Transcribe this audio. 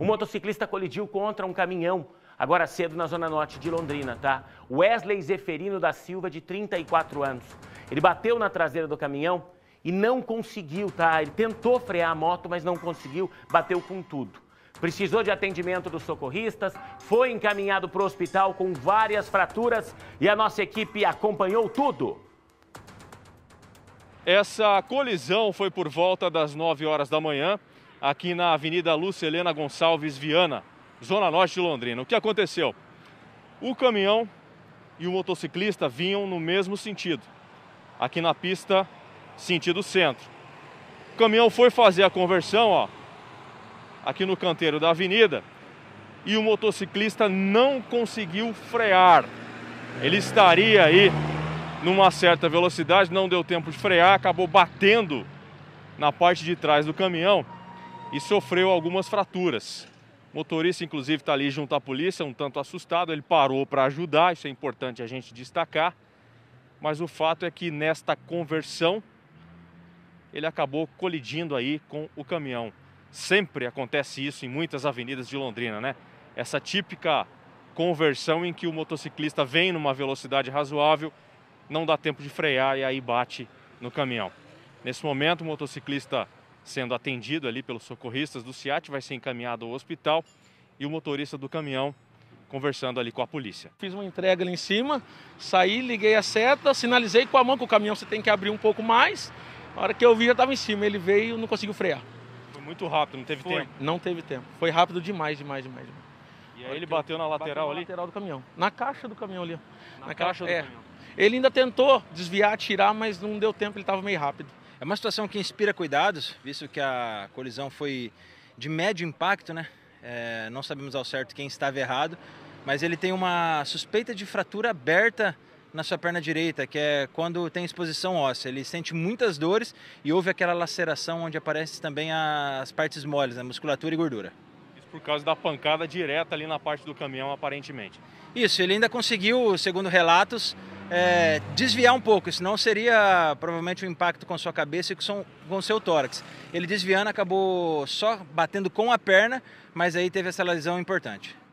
Um motociclista colidiu contra um caminhão, agora cedo na zona norte de Londrina, tá? Wesley Zeferino da Silva, de 34 anos. Ele bateu na traseira do caminhão e não conseguiu, tá? Ele tentou frear a moto, mas não conseguiu, bateu com tudo. Precisou de atendimento dos socorristas, foi encaminhado para o hospital com várias fraturas e a nossa equipe acompanhou tudo. Essa colisão foi por volta das 9 horas da manhã aqui na Avenida Lucelena Gonçalves Viana, zona norte de Londrina. O que aconteceu? O caminhão e o motociclista vinham no mesmo sentido, aqui na pista sentido centro. O caminhão foi fazer a conversão, ó, aqui no canteiro da avenida, e o motociclista não conseguiu frear. Ele estaria aí numa certa velocidade, não deu tempo de frear, acabou batendo na parte de trás do caminhão e sofreu algumas fraturas. O motorista, inclusive, está ali junto à polícia, um tanto assustado. Ele parou para ajudar, isso é importante a gente destacar. Mas o fato é que nesta conversão, ele acabou colidindo aí com o caminhão. Sempre acontece isso em muitas avenidas de Londrina, né? Essa típica conversão em que o motociclista vem numa velocidade razoável, não dá tempo de frear e aí bate no caminhão. Nesse momento, o motociclista sendo atendido ali pelos socorristas do SIAT, vai ser encaminhado ao hospital e o motorista do caminhão conversando ali com a polícia. Fiz uma entrega ali em cima, saí, liguei a seta, sinalizei com a mão que o caminhão você tem que abrir um pouco mais. A hora que eu vi já estava em cima, ele veio e não conseguiu frear. Foi muito rápido, não teve Foi. tempo? Não teve tempo. Foi rápido demais, demais, demais. demais. E aí ele bateu na lateral bateu na ali? Na lateral do caminhão. Na caixa do caminhão ali. Na, na caixa, caixa, do é. caminhão. Ele ainda tentou desviar, atirar, mas não deu tempo, ele estava meio rápido. É uma situação que inspira cuidados, visto que a colisão foi de médio impacto, né? É, não sabemos ao certo quem estava errado, mas ele tem uma suspeita de fratura aberta na sua perna direita, que é quando tem exposição óssea. Ele sente muitas dores e houve aquela laceração onde aparecem também as partes moles, né? musculatura e gordura. Isso por causa da pancada direta ali na parte do caminhão, aparentemente. Isso, ele ainda conseguiu, segundo relatos, é, desviar um pouco, senão seria provavelmente um impacto com sua cabeça e com, com seu tórax. Ele desviando acabou só batendo com a perna, mas aí teve essa lesão importante.